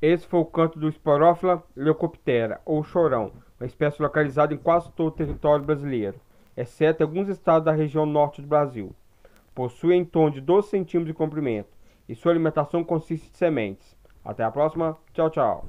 Esse foi o canto do Esporófila leucoptera, ou chorão, uma espécie localizada em quase todo o território brasileiro, exceto alguns estados da região norte do Brasil. Possui em torno de 12 centímetros de comprimento e sua alimentação consiste de sementes. Até a próxima, tchau, tchau.